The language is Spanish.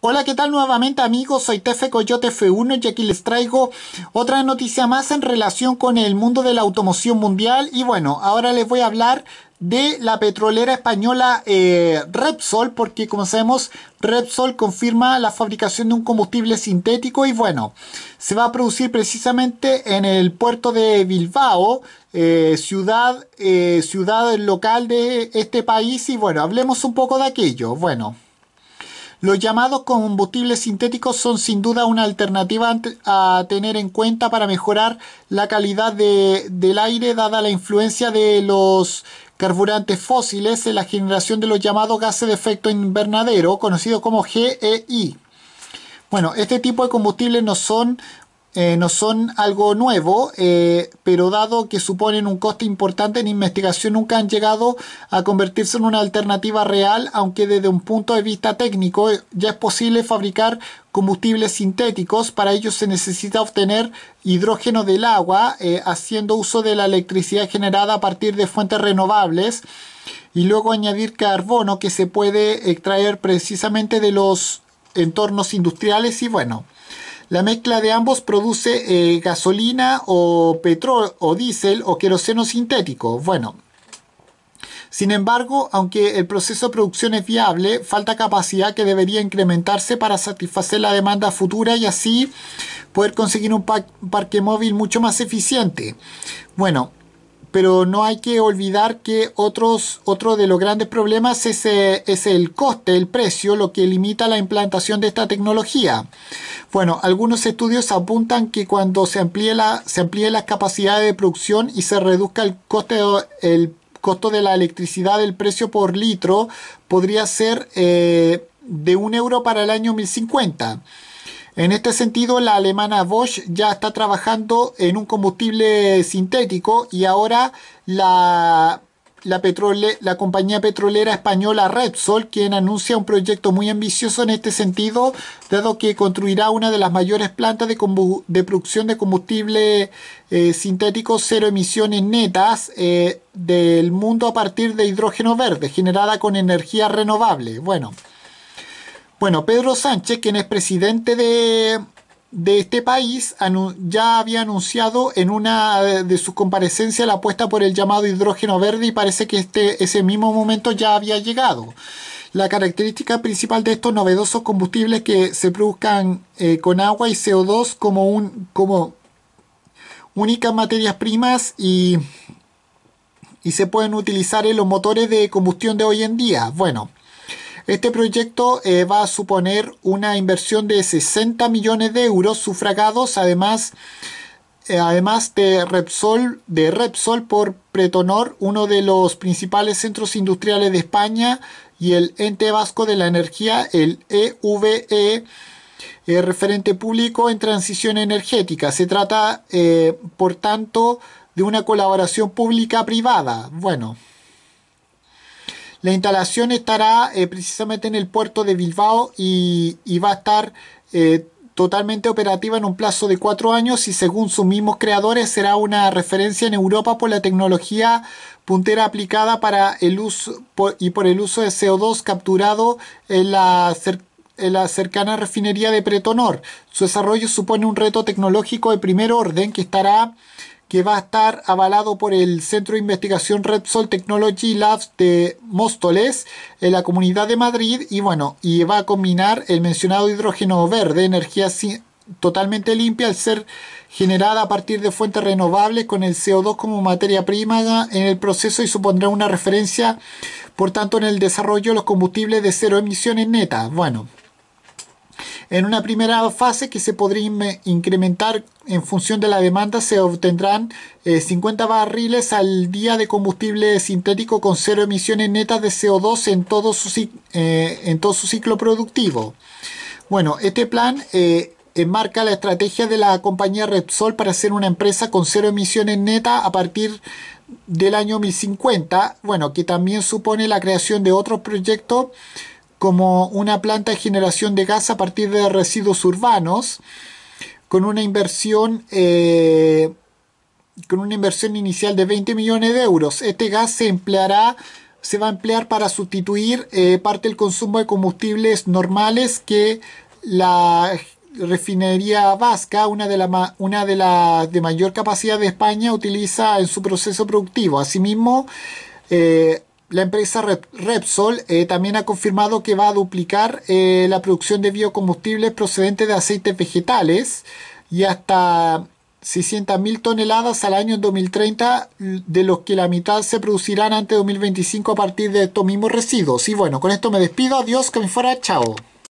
Hola, ¿qué tal nuevamente amigos? Soy Tefe Coyote F1 y aquí les traigo otra noticia más en relación con el mundo de la automoción mundial. Y bueno, ahora les voy a hablar de la petrolera española eh, Repsol, porque como sabemos, Repsol confirma la fabricación de un combustible sintético y bueno, se va a producir precisamente en el puerto de Bilbao, eh, ciudad, eh, ciudad local de este país y bueno, hablemos un poco de aquello. Bueno. Los llamados combustibles sintéticos son sin duda una alternativa a tener en cuenta para mejorar la calidad del aire dada la influencia de los carburantes fósiles en la generación de los llamados gases de efecto invernadero, conocidos como GEI. Bueno, este tipo de combustibles no son eh, no son algo nuevo, eh, pero dado que suponen un coste importante en investigación, nunca han llegado a convertirse en una alternativa real, aunque desde un punto de vista técnico eh, ya es posible fabricar combustibles sintéticos. Para ello se necesita obtener hidrógeno del agua, haciendo uso de la electricidad generada a partir de fuentes renovables y luego añadir carbono que se puede extraer precisamente de los entornos industriales y bueno. La mezcla de ambos produce eh, gasolina o petróleo o diésel o queroseno sintético. Bueno, sin embargo, aunque el proceso de producción es viable, falta capacidad que debería incrementarse para satisfacer la demanda futura y así poder conseguir un parque móvil mucho más eficiente. Bueno, pero no hay que olvidar que otros, otro de los grandes problemas eh, es, el coste, el precio, lo que limita la implantación de esta tecnología. Bueno, algunos estudios apuntan que cuando se amplíe, la, se amplíe las capacidades de producción y se reduzca el coste, el costo de la electricidad, el precio por litro podría ser eh, de un euro para el año 1050. En este sentido, la alemana Bosch ya está trabajando en un combustible sintético y ahora la la, compañía petrolera española Repsol, quien anuncia un proyecto muy ambicioso en este sentido, dado que construirá una de las mayores plantas de, producción de combustible eh, sintético cero emisiones netas eh, del mundo a partir de hidrógeno verde, generada con energía renovable. Bueno. Bueno, Pedro Sánchez, quien es presidente de, este país, ya había anunciado en una de sus comparecencias la apuesta por el llamado hidrógeno verde y parece que este, ese mismo momento ya había llegado. La característica principal de estos novedosos combustibles que se produzcan eh, con agua y CO2 como, un, como únicas materias primas y, y se pueden utilizar en los motores de combustión de hoy en día. Bueno, este proyecto eh, va a suponer una inversión de 60 millones de euros sufragados, además, eh, además de, Repsol, de Repsol por Pretonor, uno de los principales centros industriales de España, y el ente vasco de la energía, el EVE. E, eh, referente público en transición energética. Se trata, por tanto, de una colaboración pública-privada. Bueno, la instalación estará eh, precisamente en el puerto de Bilbao y, va a estar eh, totalmente operativa en un plazo de cuatro años y según sus mismos creadores será una referencia en Europa por la tecnología puntera aplicada para el uso y por el uso de CO2 capturado en la la cercana refinería de Pretonor. Su desarrollo supone un reto tecnológico de primer orden que estará que va a estar avalado por el Centro de Investigación Red Sol Technology Labs de Móstoles en la Comunidad de Madrid y bueno, y va a combinar el mencionado hidrógeno verde, energía totalmente limpia al ser generada a partir de fuentes renovables con el CO2 como materia prima en el proceso y supondrá una referencia, por tanto, en el desarrollo de los combustibles de cero emisiones netas. Bueno, en una primera fase que se podría incrementar en función de la demanda se obtendrán 50 eh, barriles al día de combustible sintético con cero emisiones netas de CO2 eh, en todo su, ciclo productivo. Bueno, este plan eh, enmarca la estrategia de la compañía Repsol para ser una empresa con cero emisiones netas a partir del año 2050, bueno, que también supone la creación de otros proyectos como una planta de generación de gas a partir de residuos urbanos con una inversión eh, con una inversión inicial de 20 millones de euros. Este gas se empleará se va a emplear para sustituir eh, parte del consumo de combustibles normales que la refinería vasca, una de, la, una de las de mayor capacidad de España, utiliza en su proceso productivo. Asimismo, eh, la empresa Repsol eh, también ha confirmado que va a duplicar eh, la producción de biocombustibles procedentes de aceites vegetales y hasta 600.000 toneladas al año en 2030, de los que la mitad se producirán antes de 2025 a partir de estos mismos residuos. Y bueno, con esto me despido. Adiós, que me fuera. Chao.